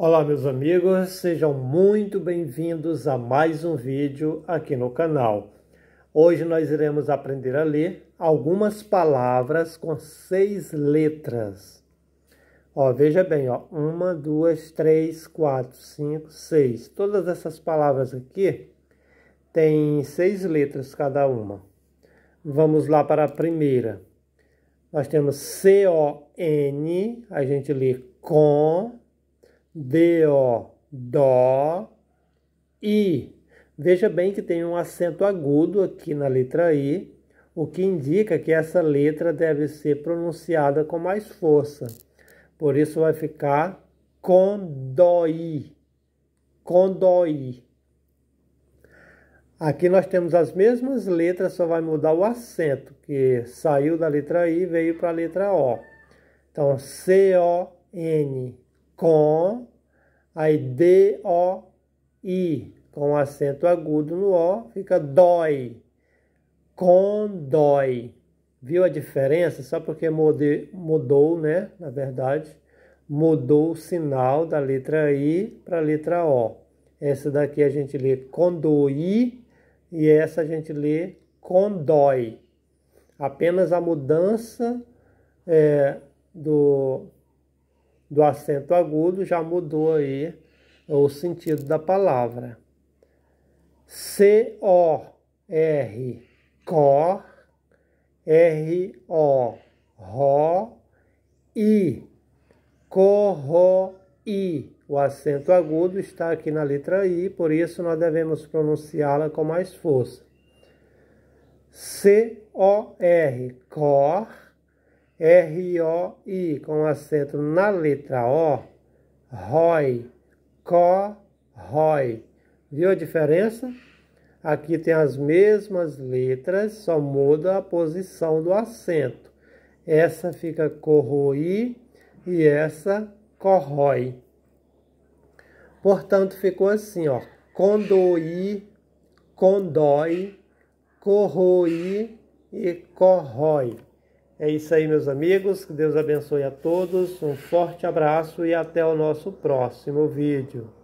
Olá meus amigos, sejam muito bem-vindos a mais um vídeo aqui no canal. Hoje nós iremos aprender a ler algumas palavras com seis letras. Ó, veja bem, ó, uma, duas, três, quatro, cinco, seis. Todas essas palavras aqui têm seis letras cada uma. Vamos lá para a primeira. Nós temos C-O-N, a gente lê com, D-O, Dó, I. Veja bem que tem um acento agudo aqui na letra I, o que indica que essa letra deve ser pronunciada com mais força. Por isso vai ficar condoi, i Aqui nós temos as mesmas letras, só vai mudar o acento, que saiu da letra I e veio para a letra O. Então, C-O-N, com, aí D-O-I, com acento agudo no O, fica dói, dói. Viu a diferença? Só porque mode, mudou, né? Na verdade, mudou o sinal da letra I para a letra O. Essa daqui a gente lê condoi e essa a gente lê condói. Apenas a mudança é, do, do acento agudo já mudou aí o sentido da palavra. C-O-R, cor, R-O, ro, I, corro, I. O acento agudo está aqui na letra I, por isso nós devemos pronunciá-la com mais força. C-O-R, cor, R-O-I, com acento na letra O, ROI, CORROI. Viu a diferença? Aqui tem as mesmas letras, só muda a posição do acento. Essa fica corroí e essa corrói. Portanto, ficou assim, ó. Condoi, condói, corroí e corrói. É isso aí, meus amigos. Que Deus abençoe a todos. Um forte abraço e até o nosso próximo vídeo.